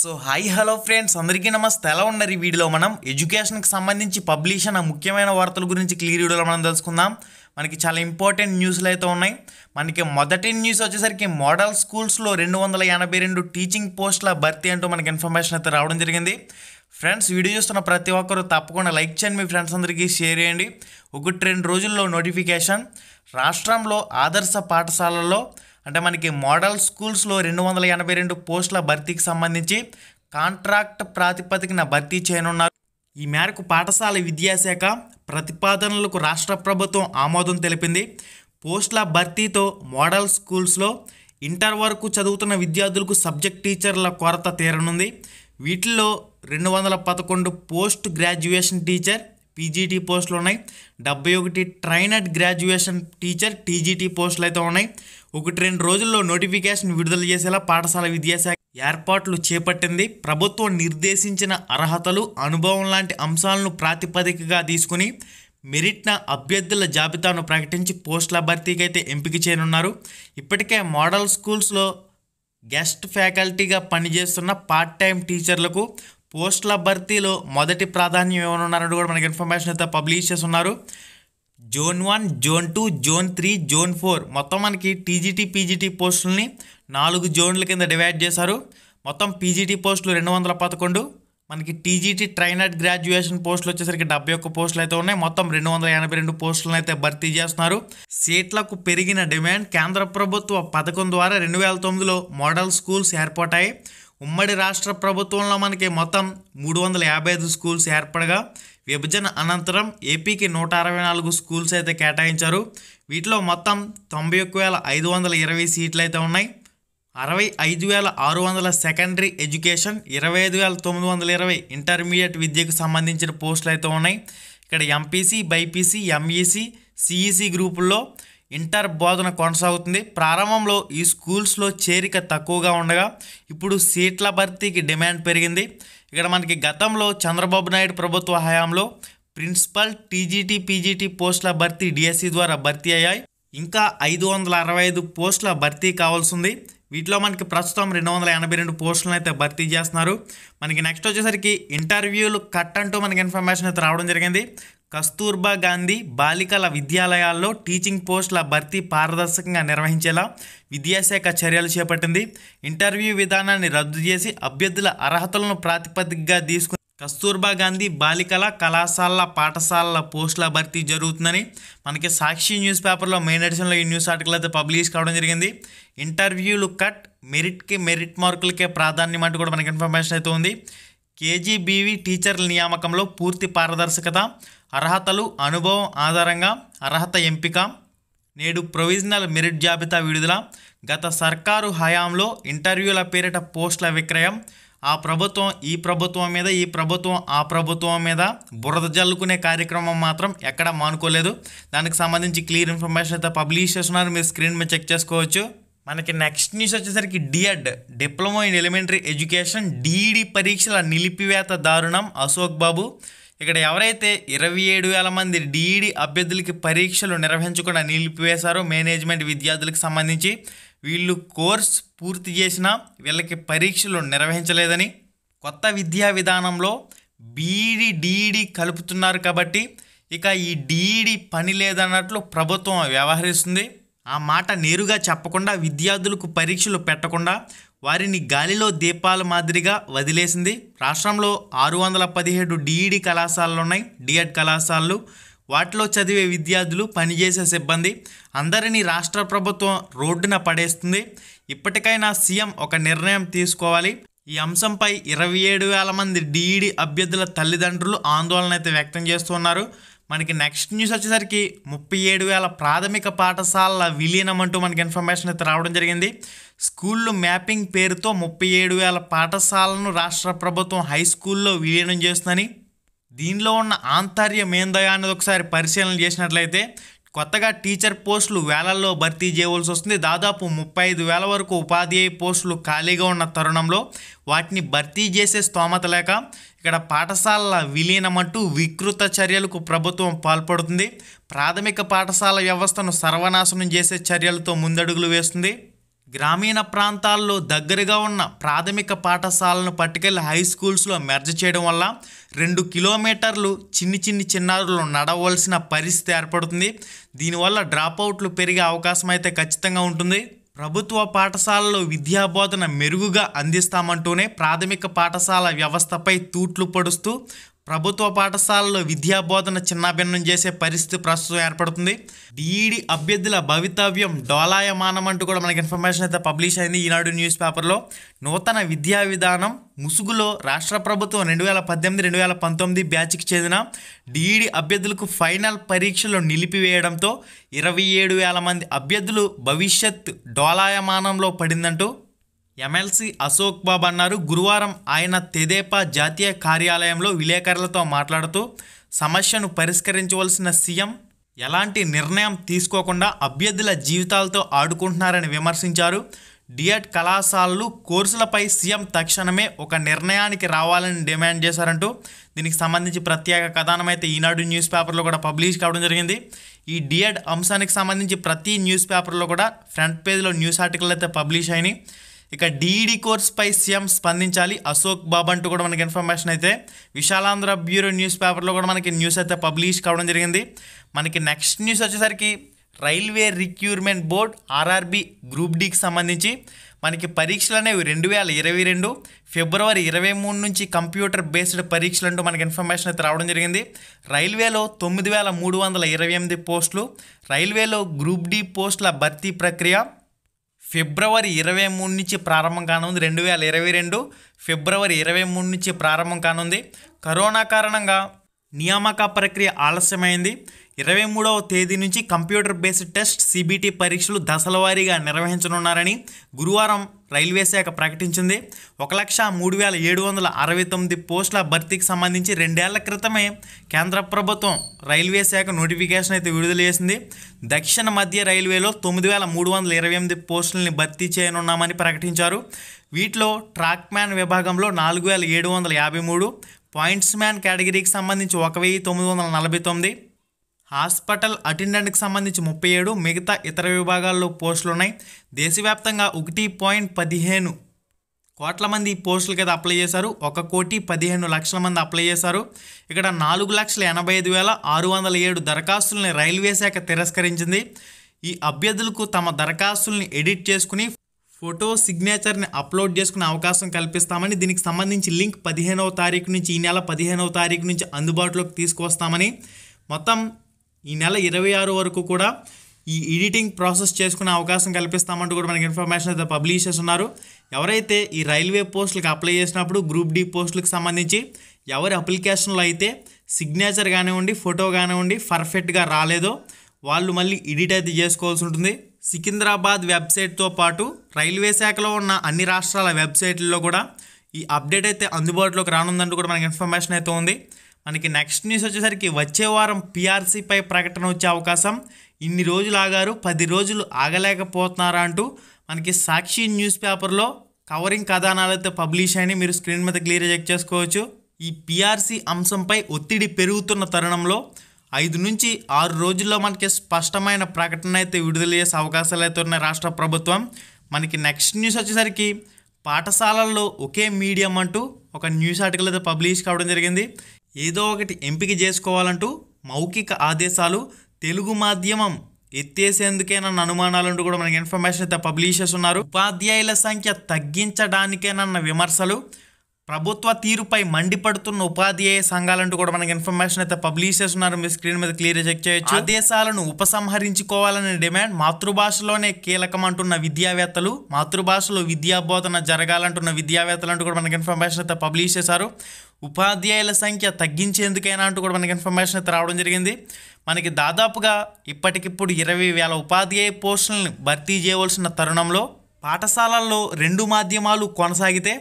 so hi hello friends అందరికీ నమస్తే ఎలా ఉన్నారు ఈ వీడియోలో మనం ఎడ్యుకేషన్కి సంబంధించి పబ్లిష్ అయిన ముఖ్యమైన వార్తల గురించి క్లియర్ వీడియోలో మనం తెలుసుకుందాం మనకి చాలా ఇంపార్టెంట్ న్యూస్లు అయితే ఉన్నాయి మనకి మొదటి న్యూస్ వచ్చేసరికి మోడల్ స్కూల్స్లో రెండు వందల ఎనభై రెండు టీచింగ్ పోస్టుల భర్తీ అంటూ మనకి ఇన్ఫర్మేషన్ అయితే రావడం జరిగింది ఫ్రెండ్స్ వీడియో చూస్తున్న ప్రతి ఒక్కరూ తప్పకుండా లైక్ చేయండి మీ ఫ్రెండ్స్ అందరికీ షేర్ చేయండి ఒకటి రెండు రోజుల్లో నోటిఫికేషన్ రాష్ట్రంలో ఆదర్శ పాఠశాలల్లో అంటే మనకి మోడల్ స్కూల్స్లో రెండు వందల ఎనభై రెండు పోస్టుల భర్తీకి సంబంధించి కాంట్రాక్ట్ ప్రాతిపదికన భర్తీ చేయనున్నారు ఈ మేరకు పాఠశాల విద్యాశాఖ ప్రతిపాదనలకు రాష్ట్ర ప్రభుత్వం ఆమోదం తెలిపింది పోస్టుల భర్తీతో మోడల్ స్కూల్స్లో ఇంటర్ వరకు చదువుతున్న విద్యార్థులకు సబ్జెక్ట్ టీచర్ల కొరత తీరనుంది వీటిల్లో రెండు వందల పదకొండు పోస్ట్ గ్రాడ్యుయేషన్ టీచర్ పీజీటీ పోస్టులు ఉన్నాయి డెబ్బై ఒకటి ట్రైనడ్ గ్రాడ్యుయేషన్ టీచర్ టీజీటీ పోస్టులు అయితే ఉన్నాయి ఒకటి రెండు రోజుల్లో నోటిఫికేషన్ విడుదల చేసేలా పాఠశాల విద్యాశాఖ ఏర్పాట్లు చేపట్టింది ప్రభుత్వం నిర్దేశించిన అర్హతలు అనుభవం లాంటి అంశాలను ప్రాతిపదికగా తీసుకుని మెరిట్న అభ్యర్థుల జాబితాను ప్రకటించి పోస్టుల భర్తీకి అయితే ఎంపిక చేయనున్నారు ఇప్పటికే మోడల్ స్కూల్స్లో గెస్ట్ ఫ్యాకల్టీగా పనిచేస్తున్న పార్ట్ టైం టీచర్లకు పోస్టుల భర్తీలో మొదటి ప్రాధాన్యం ఇవ్వనున్నారని కూడా మనకి ఇన్ఫర్మేషన్ అయితే పబ్లిష్ చేస్తున్నారు zone one zone two zone three zone four మొత్తం మనకి టీజీటీ పీజీటీ పోస్టుల్ని నాలుగు జోన్ల కింద డివైడ్ చేశారు మొత్తం పీజీటీ పోస్టులు రెండు వందల పదకొండు మనకి టీజీటీ ట్రైనర్ గ్రాడ్యుయేషన్ పోస్టులు వచ్చేసరికి డెబ్బై ఒక్క పోస్టులు అయితే ఉన్నాయి మొత్తం రెండు వందల ఎనభై రెండు పోస్టులను అయితే భర్తీ చేస్తున్నారు సీట్లకు పెరిగిన డిమాండ్ కేంద్ర ప్రభుత్వ పథకం ద్వారా రెండు వేల తొమ్మిదిలో మోడల్ స్కూల్స్ ఏర్పాటాయి ఉమ్మడి రాష్ట్ర ప్రభుత్వంలో మనకి మొత్తం మూడు వందల యాభై ఐదు స్కూల్స్ ఏర్పడగా విభజన అనంతరం ఏపీకి నూట అరవై నాలుగు స్కూల్స్ అయితే కేటాయించారు వీటిలో మొత్తం తొంభై ఒక్క వేల ఐదు వందల ఇరవై సీట్లు అయితే ఉన్నాయి అరవై ఐదు వేల ఆరు వందల సెకండరీ ఎడ్యుకేషన్ ఇరవై ఐదు వేల తొమ్మిది వందల ఇరవై ఇంటర్మీడియట్ విద్యకు సంబంధించిన పోస్టులు అయితే ఉన్నాయి ఇక్కడ ఎంపీసీ బైపీసీ ఎంఈసీ సిఈసీ గ్రూపుల్లో ఇంటర్ బోధన కొనసాగుతుంది ప్రారంభంలో ఈ స్కూల్స్లో చేరిక తక్కువగా ఉండగా ఇప్పుడు సీట్ల భర్తీకి డిమాండ్ పెరిగింది ఇక్కడ మనకి గతంలో చంద్రబాబు నాయుడు ప్రభుత్వ హయాంలో ప్రిన్సిపల్ టీజీటీ పీజీటీ పోస్టుల భర్తీ డిఎస్సి ద్వారా భర్తీ అయ్యాయి ఇంకా ఐదు వందల అరవై ఐదు పోస్టుల భర్తీ కావాల్సింది వీటిలో మనకి ప్రస్తుతం రెండు వందల ఎనభై రెండు పోస్టులను అయితే భర్తీ చేస్తున్నారు మనకి నెక్స్ట్ వచ్చేసరికి ఇంటర్వ్యూలు కట్ అంటూ మనకి ఇన్ఫర్మేషన్ అయితే రావడం జరిగింది కస్తూర్బా గాంధీ బాలికల విద్యాలయాల్లో టీచింగ్ పోస్టుల భర్తీ పారదర్శకంగా నిర్వహించేలా విద్యాశాఖ చర్యలు చేపట్టింది ఇంటర్వ్యూ విధానాన్ని రద్దు చేసి అభ్యర్థుల అర్హతలను ప్రాతిపదికగా తీసుకుని కస్తూర్బా గాంధీ బాలికల కళాశాలల పాఠశాలల పోస్టుల భర్తీ జరుగుతుందని మనకి సాక్షి న్యూస్ పేపర్లో మెయిన్ ఎడిషన్లో ఈ న్యూస్ ఆర్టికల్ అయితే పబ్లిష్ కావడం జరిగింది ఇంటర్వ్యూలు కట్ మెరిట్కి మెరిట్ మార్కులకే ప్రాధాన్యం అంటూ కూడా మనకి ఇన్ఫర్మేషన్ అయితే ఉంది కేజీబీవీ టీచర్ల నియామకంలో పూర్తి పారదర్శకత అర్హతలు అనుభవం ఆధారంగా అర్హత ఎంపిక నేడు ప్రొవిజనల్ మెరిట్ జాబితా విడుదల గత సర్కారు హయాంలో ఇంటర్వ్యూల పేరిట పోస్టుల విక్రయం ఆ ప్రభుత్వం ఈ ప్రభుత్వం మీద ఈ ప్రభుత్వం ఆ ప్రభుత్వం మీద బురద జల్లుకునే కార్యక్రమం మాత్రం ఎక్కడ మానుకోలేదు దానికి సంబంధించి క్లియర్ ఇన్ఫర్మేషన్ అయితే పబ్లిష్ చేస్తున్నారు మీరు స్క్రీన్ మీద చెక్ చేసుకోవచ్చు మనకి నెక్స్ట్ న్యూస్ వచ్చేసరికి DEd diploma in elementary education DEd పరీక్షల నిలిపివేత దారుణం అశోక్ బాబు ఇక్కడ ఎవరైతే ఇరవై ఏడు వేల మంది డిఈడి అభ్యర్థులకి పరీక్షలు నిర్వహించకుండా నిలిపివేశారో మేనేజ్మెంట్ విద్యార్థులకు సంబంధించి వీళ్ళు కోర్స్ పూర్తి చేసినా వీళ్ళకి పరీక్షలు నిర్వహించలేదని కొత్త విద్యా విధానంలో బీఈడి డిఈడి కలుపుతున్నారు కాబట్టి ఇక ఈ డిఈడి పని లేదన్నట్లు ప్రభుత్వం వ్యవహరిస్తుంది ఆ మాట నేరుగా చెప్పకుండా విద్యార్థులకు పరీక్షలు పెట్టకుండా వారిని గాలిలో దీపాల మాదిరిగా వదిలేసింది రాష్ట్రంలో ఆరు వందల పదిహేడు డిఈడి కళాశాలలు ఉన్నాయి డిఎడ్ కళాశాలలు వాటిలో చదివే విద్యార్థులు పనిచేసే సిబ్బంది అందరినీ రాష్ట్ర ప్రభుత్వం రోడ్డున పడేస్తుంది ఇప్పటికైనా సీఎం ఒక నిర్ణయం తీసుకోవాలి ఈ అంశంపై ఇరవై ఏడు వేల మంది డిఈడి అభ్యర్థుల తల్లిదండ్రులు ఆందోళన అయితే వ్యక్తం చేస్తున్నారు మనకి నెక్స్ట్ న్యూస్ వచ్చేసరికి ముప్పై ఏడు వేల ప్రాథమిక పాఠశాలల విలీనం అంటూ మనకి ఇన్ఫర్మేషన్ అయితే రావడం జరిగింది స్కూళ్ళు మ్యాపింగ్ పేరుతో ముప్పై ఏడు వేల పాఠశాలను రాష్ట్ర ప్రభుత్వం హై స్కూల్లో విలీనం చేస్తుందని దీనిలో ఉన్న ఆంతర్యం ఏందయా అనేది ఒకసారి పరిశీలన చేసినట్లయితే కొత్తగా టీచర్ పోస్టులు వేలల్లో భర్తీ చేయవలసి వస్తుంది దాదాపు ముప్పై ఐదు వేల వరకు ఉపాధ్యాయ పోస్టులు ఖాళీగా ఉన్న తరుణంలో వాటిని భర్తీ చేసే స్తోమత లేక ఇక్కడ పాఠశాలల విలీనమంటూ వికృత చర్యలకు ప్రభుత్వం పాల్పడుతుంది ప్రాథమిక పాఠశాల వ్యవస్థను సర్వనాశనం చేసే చర్యలతో ముందడుగులు వేస్తుంది గ్రామీణ ప్రాంతాల్లో దగ్గరగా ఉన్న ప్రాథమిక పాఠశాలను పట్టుకెళ్ళి హై స్కూల్స్లో మెర్జ్ చేయడం వల్ల రెండు కిలోమీటర్లు చిన్ని చిన్ని చిన్నారులు నడవలసిన పరిస్థితి ఏర్పడుతుంది దీనివల్ల డ్రాప్ అవుట్లు పెరిగే అవకాశం అయితే ఖచ్చితంగా ఉంటుంది ప్రభుత్వ పాఠశాలలో విద్యాబోధన మెరుగుగా అందిస్తామంటూనే ప్రాథమిక పాఠశాల వ్యవస్థపై తూట్లు పడుస్తూ ప్రభుత్వ పాఠశాలలో విద్యాబోధన చిన్నాభిన్నం చేసే పరిస్థితి ప్రస్తుతం ఏర్పడుతుంది డిఈడి అభ్యర్థుల భవితవ్యం డోలాయమానం అంటూ కూడా మనకి ఇన్ఫర్మేషన్ అయితే పబ్లిష్ అయింది ఈనాడు న్యూస్ పేపర్లో నూతన విద్యా విధానం ముసుగులో రాష్ట్ర ప్రభుత్వం రెండు వేల పద్దెనిమిది రెండు వేల పంతొమ్మిది బ్యాచ్కి చెందిన డిఈడి అభ్యర్థులకు ఫైనల్ పరీక్షలు నిలిపివేయడంతో ఇరవై ఏడు వేల మంది అభ్యర్థులు భవిష్యత్ డోలాయమానంలో పడిందంటూ ఎమ్మెల్సీ అశోక్ బాబు అన్నారు గురువారం ఆయన తెదేపా జాతీయ కార్యాలయంలో విలేకరులతో మాట్లాడుతూ సమస్యను పరిష్కరించవలసిన సీఎం ఎలాంటి నిర్ణయం తీసుకోకుండా అభ్యర్థుల జీవితాలతో ఆడుకుంటున్నారని విమర్శించారు డిఎడ్ కళాశాలలు కోర్సులపై సీఎం తక్షణమే ఒక నిర్ణయానికి రావాలని డిమాండ్ చేశారంటూ దీనికి సంబంధించి ప్రత్యేక కథనం అయితే ఈనాడు న్యూస్ పేపర్లో కూడా పబ్లిష్ కావడం జరిగింది ఈ డిఎడ్ అంశానికి సంబంధించి ప్రతి న్యూస్ పేపర్లో కూడా ఫ్రంట్ పేజ్లో న్యూస్ ఆర్టికల్ అయితే పబ్లిష్ అయినాయి ఇక డీఈడి కోర్సుపై సీఎం స్పందించాలి అశోక్ బాబు అంటూ కూడా మనకి ఇన్ఫర్మేషన్ అయితే విశాలాంధ్ర బ్యూరో న్యూస్ పేపర్లో కూడా మనకి న్యూస్ అయితే పబ్లిష్ కావడం జరిగింది మనకి నెక్స్ట్ న్యూస్ వచ్చేసరికి railway recruitment board RRB group డీకి సంబంధించి మనకి పరీక్షలు అనేవి రెండు వేల ఇరవై రెండు ఫిబ్రవరి ఇరవై మూడు నుంచి కంప్యూటర్ బేస్డ్ పరీక్షలు అంటూ మనకి ఇన్ఫర్మేషన్ అయితే రావడం జరిగింది రైల్వేలో తొమ్మిది వేల మూడు వందల ఇరవై ఎనిమిది పోస్టులు రైల్వేలో గ్రూప్ డి పోస్టుల భర్తీ ప్రక్రియ ఫిబ్రవరి ఇరవై మూడు నుంచి ప్రారంభం కానుంది రెండు వేల ఇరవై రెండు ఫిబ్రవరి ఇరవై మూడు నుంచి ప్రారంభం కానుంది కరోనా కారణంగా నియామక ప్రక్రియ ఆలస్యమైంది ఇరవై మూడవ తేదీ నుంచి కంప్యూటర్ బేస్డ్ టెస్ట్ సిబిటి పరీక్షలు దశలవారీగా నిర్వహించనున్నారని గురువారం రైల్వే శాఖ ప్రకటించింది ఒక లక్ష మూడు వేల ఏడు వందల అరవై తొమ్మిది పోస్టుల భర్తీకి సంబంధించి రెండేళ్ల క్రితమే కేంద్ర ప్రభుత్వం రైల్వే శాఖ నోటిఫికేషన్ అయితే విడుదల చేసింది దక్షిణ మధ్య రైల్వేలో తొమ్మిది వేల మూడు వందల ఇరవై ఎనిమిది పోస్టులని భర్తీ చేయనున్నామని ప్రకటించారు వీటిలో ట్రాక్ మ్యాన్ విభాగంలో నాలుగు వేల ఏడు వందల యాభై మూడు పాయింట్స్ మ్యాన్ కేటగిరీకి సంబంధించి ఒక వెయ్యి తొమ్మిది వందల నలభై తొమ్మిది హాస్పిటల్ అటెండెంట్కి సంబంధించి ముప్పై ఏడు మిగతా ఇతర విభాగాల్లో పోస్టులు ఉన్నాయి దేశవ్యాప్తంగా ఒకటి పాయింట్ పదిహేను కోట్ల మంది పోస్టులకి అయితే అప్లై చేశారు ఒక కోటి పదిహేను లక్షల మంది అప్లై చేశారు ఇక్కడ నాలుగు లక్షల ఎనభై ఐదు వేల ఆరు వందల ఏడు దరఖాస్తుల్ని రైల్వే శాఖ తిరస్కరించింది ఈ అభ్యర్థులకు తమ దరఖాస్తుల్ని ఎడిట్ చేసుకుని ఫోటో సిగ్నేచర్ని అప్లోడ్ చేసుకునే అవకాశం కల్పిస్తామని దీనికి సంబంధించి లింక్ పదిహేనవ తారీఖు నుంచి ఈ నెల పదిహేనవ తారీఖు నుంచి అందుబాటులోకి తీసుకొస్తామని మొత్తం ఈ నెల ఇరవై ఆరు వరకు కూడా ఈ ఎడిటింగ్ ప్రాసెస్ చేసుకునే అవకాశం కల్పిస్తామంటూ కూడా మనకి ఇన్ఫర్మేషన్ అయితే పబ్లిష్ చేస్తున్నారు ఎవరైతే ఈ రైల్వే పోస్టులకు అప్లై చేసినప్పుడు గ్రూప్ డి పోస్టులకు సంబంధించి ఎవరి అప్లికేషన్లో అయితే సిగ్నేచర్ కానివ్వండి ఫోటో కానివ్వండి పర్ఫెక్ట్గా రాలేదో వాళ్ళు మళ్ళీ ఎడిట్ అయితే చేసుకోవాల్సి ఉంటుంది సికింద్రాబాద్ వెబ్సైట్తో పాటు రైల్వే శాఖలో ఉన్న అన్ని రాష్ట్రాల వెబ్సైట్లలో కూడా ఈ అప్డేట్ అయితే అందుబాటులోకి రానుందంటూ కూడా మనకి ఇన్ఫర్మేషన్ అయితే ఉంది మనకి నెక్స్ట్ న్యూస్ వచ్చేసరికి వచ్చే వారం పీఆర్సీపై ప్రకటన వచ్చే అవకాశం ఇన్ని రోజులు ఆగారు పది రోజులు ఆగలేకపోతున్నారా అంటూ మనకి సాక్షి న్యూస్ పేపర్లో కవరింగ్ అయితే పబ్లిష్ అయిన మీరు స్క్రీన్ మీద క్లియర్ చెక్ చేసుకోవచ్చు ఈ పీఆర్సీ అంశంపై ఒత్తిడి పెరుగుతున్న తరుణంలో ఐదు నుంచి ఆరు రోజుల్లో మనకి స్పష్టమైన ప్రకటన అయితే విడుదల చేసే అవకాశాలు అయితే ఉన్నాయి రాష్ట్ర ప్రభుత్వం మనకి నెక్స్ట్ న్యూస్ వచ్చేసరికి పాఠశాలల్లో ఒకే మీడియం అంటూ ఒక న్యూస్ ఆర్టికల్ అయితే పబ్లిష్ కావడం జరిగింది ఏదో ఒకటి ఎంపిక చేసుకోవాలంటూ మౌఖిక ఆదేశాలు తెలుగు మాధ్యమం ఎత్తేసేందుకేనన్న అనుమానాలంటూ కూడా మనకి ఇన్ఫర్మేషన్ అయితే పబ్లిష్ ఉన్నారు ఉపాధ్యాయుల సంఖ్య తగ్గించడానికేనన్న విమర్శలు ప్రభుత్వ తీరుపై మండిపడుతున్న ఉపాధ్యాయ సంఘాలంటూ కూడా మనకి ఇన్ఫర్మేషన్ అయితే పబ్లిష్ చేస్తున్నారు మీ స్క్రీన్ మీద క్లియర్ చెక్ చేయొచ్చు ఆదేశాలను ఉపసంహరించుకోవాలనే డిమాండ్ మాతృభాషలోనే కీలకం అంటున్న విద్యావేత్తలు మాతృభాషలో విద్యాబోధన జరగాలంటున్న విద్యావేత్తలు అంటూ కూడా మనకి ఇన్ఫర్మేషన్ అయితే పబ్లిష్ చేశారు ఉపాధ్యాయుల సంఖ్య తగ్గించేందుకైనా అంటూ కూడా మనకి ఇన్ఫర్మేషన్ అయితే రావడం జరిగింది మనకి దాదాపుగా ఇప్పటికిప్పుడు ఇరవై వేల ఉపాధ్యాయ పోస్టులను భర్తీ చేయవలసిన తరుణంలో పాఠశాలల్లో రెండు మాధ్యమాలు కొనసాగితే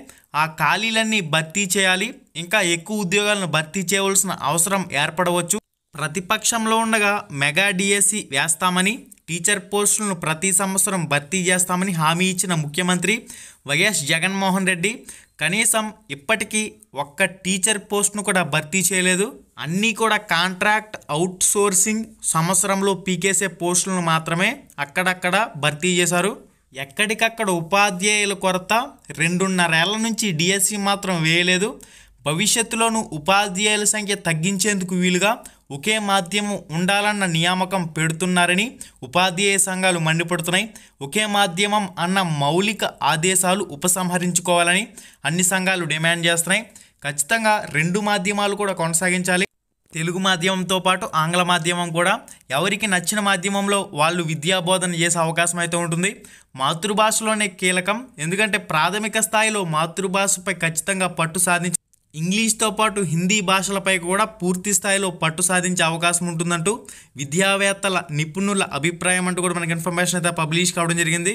ఆ ఖాళీలన్నీ భర్తీ చేయాలి ఇంకా ఎక్కువ ఉద్యోగాలను భర్తీ చేయవలసిన అవసరం ఏర్పడవచ్చు ప్రతిపక్షంలో ఉండగా మెగా డిఎస్సి వేస్తామని టీచర్ పోస్టులను ప్రతి సంవత్సరం భర్తీ చేస్తామని హామీ ఇచ్చిన ముఖ్యమంత్రి వైఎస్ జగన్మోహన్ రెడ్డి కనీసం ఇప్పటికీ ఒక్క టీచర్ పోస్ట్ను కూడా భర్తీ చేయలేదు అన్నీ కూడా కాంట్రాక్ట్ అవుట్సోర్సింగ్ సంవత్సరంలో పీకేసే పోస్టులను మాత్రమే అక్కడక్కడ భర్తీ చేశారు ఎక్కడికక్కడ ఉపాధ్యాయుల కొరత రెండున్నరేళ్ల నుంచి డిఎస్సి e మాత్రం వేయలేదు భవిష్యత్తులోనూ ఉపాధ్యాయుల సంఖ్య తగ్గించేందుకు వీలుగా ఒకే మాధ్యమం ఉండాలన్న నియామకం పెడుతున్నారని ఉపాధ్యాయ సంఘాలు మండిపడుతున్నాయి ఒకే మాధ్యమం అన్న మౌలిక ఆదేశాలు ఉపసంహరించుకోవాలని అన్ని సంఘాలు డిమాండ్ చేస్తున్నాయి ఖచ్చితంగా రెండు మాధ్యమాలు కూడా కొనసాగించాలి తెలుగు మాధ్యమంతో పాటు ఆంగ్ల మాధ్యమం కూడా ఎవరికి నచ్చిన మాధ్యమంలో వాళ్ళు విద్యాబోధన చేసే అవకాశం అయితే ఉంటుంది మాతృభాషలోనే కీలకం ఎందుకంటే ప్రాథమిక స్థాయిలో మాతృభాషపై ఖచ్చితంగా పట్టు సాధించి ఇంగ్లీష్తో పాటు హిందీ భాషలపై కూడా పూర్తి స్థాయిలో పట్టు సాధించే అవకాశం ఉంటుందంటూ విద్యావేత్తల నిపుణుల అభిప్రాయం అంటూ కూడా మనకి ఇన్ఫర్మేషన్ అయితే పబ్లిష్ కావడం జరిగింది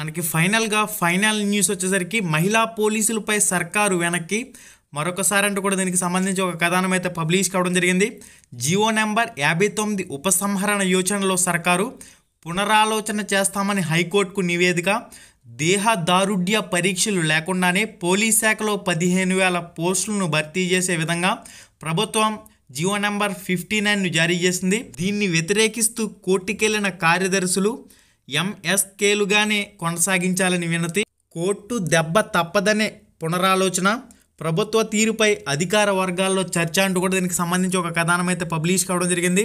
మనకి ఫైనల్గా ఫైనల్ న్యూస్ వచ్చేసరికి మహిళా పోలీసులపై సర్కారు వెనక్కి మరొకసారి అంటూ కూడా దీనికి సంబంధించి ఒక కథనం అయితే పబ్లిష్ కావడం జరిగింది జియో నెంబర్ యాభై తొమ్మిది ఉపసంహరణ యోచనలో సర్కారు పునరాలోచన చేస్తామని హైకోర్టుకు నివేదిక దేహదారుఢ్య పరీక్షలు లేకుండానే పోలీస్ శాఖలో పదిహేను వేల పోస్టులను భర్తీ చేసే విధంగా ప్రభుత్వం జియో నెంబర్ ఫిఫ్టీ నైన్ను జారీ చేసింది దీన్ని వ్యతిరేకిస్తూ కోర్టుకెళ్లిన కార్యదర్శులు ఎంఎస్కేలుగానే కొనసాగించాలని వినతి కోర్టు దెబ్బ తప్పదనే పునరాలోచన ప్రభుత్వ తీరుపై అధికార వర్గాల్లో చర్చ అంటూ కూడా దీనికి సంబంధించి ఒక కథనమైతే అయితే పబ్లిష్ కావడం జరిగింది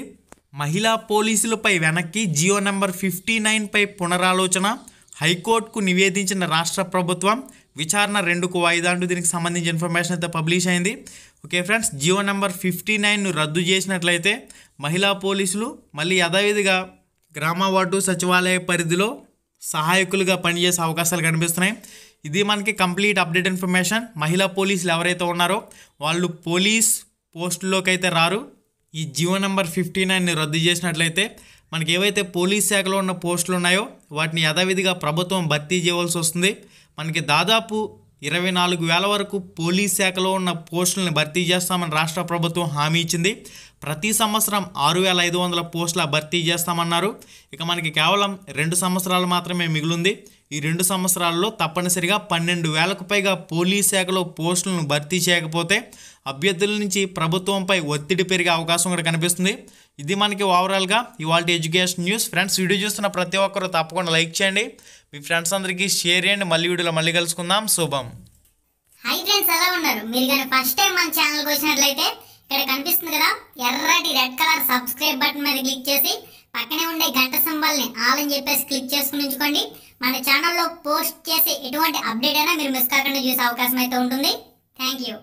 మహిళా పోలీసులపై వెనక్కి జియో నెంబర్ ఫిఫ్టీ నైన్పై పునరాలోచన హైకోర్టుకు నివేదించిన రాష్ట్ర ప్రభుత్వం విచారణ రెండుకు వాయిదా అంటూ దీనికి సంబంధించి ఇన్ఫర్మేషన్ అయితే పబ్లిష్ అయింది okay friends Jio number fifty నైన్ను రద్దు చేసినట్లయితే మహిళా పోలీసులు మళ్ళీ యథావిధిగా గ్రామ వార్డు సచివాలయ పరిధిలో సహాయకులుగా పనిచేసే అవకాశాలు కనిపిస్తున్నాయి ఇది మనకి కంప్లీట్ అప్డేట్ ఇన్ఫర్మేషన్ మహిళా పోలీసులు ఎవరైతే ఉన్నారో వాళ్ళు పోలీస్ పోస్టుల్లోకి అయితే రారు ఈ జీవో నెంబర్ ఫిఫ్టీ నైన్ని రద్దు చేసినట్లయితే మనకి ఏవైతే పోలీస్ శాఖలో ఉన్న పోస్టులు ఉన్నాయో వాటిని యథావిధిగా ప్రభుత్వం భర్తీ చేయవలసి వస్తుంది మనకి దాదాపు ఇరవై నాలుగు వేల వరకు పోలీస్ శాఖలో ఉన్న పోస్టులను భర్తీ చేస్తామని రాష్ట్ర ప్రభుత్వం హామీ ఇచ్చింది ప్రతి సంవత్సరం ఆరు వేల ఐదు వందల పోస్టుల భర్తీ చేస్తామన్నారు ఇక మనకి కేవలం రెండు సంవత్సరాలు మాత్రమే మిగులుంది ఈ రెండు సంవత్సరాల్లో తప్పనిసరిగా పన్నెండు వేలకు పైగా పోలీస్ శాఖలో పోస్టులను భర్తీ చేయకపోతే అభ్యర్థుల నుంచి ప్రభుత్వంపై ఒత్తిడి పెరిగే అవకాశం కూడా కనిపిస్తుంది ఇది మనకి ఓవరాల్గా ఇవాళ ఎడ్యుకేషన్ న్యూస్ ఫ్రెండ్స్ వీడియో చూస్తున్న ప్రతి ఒక్కరూ తప్పకుండా లైక్ చేయండి మీ ఫ్రెండ్స్ అందరికీ షేర్ చేయండి మళ్ళీ వీడియోలో మళ్ళీ కలుసుకుందాం శుభం హై ఫ్రెండ్స్ ఎలా ఉన్నారు మీరు కానీ ఫస్ట్ టైం మన ఛానల్కి వచ్చినట్లయితే ఇక్కడ కనిపిస్తుంది కదా ఎర్రటి రెడ్ కలర్ సబ్స్క్రైబ్ బటన్ మీద క్లిక్ చేసి పక్కనే ఉండే గంట సింబల్ని ఆల్ అని చెప్పేసి క్లిక్ చేసుకుని ఉంచుకోండి మన ఛానల్లో పోస్ట్ చేసే ఎటువంటి అప్డేట్ అయినా మీరు మిస్ కాకుండా చూసే అవకాశం అయితే ఉంటుంది థ్యాంక్ యూ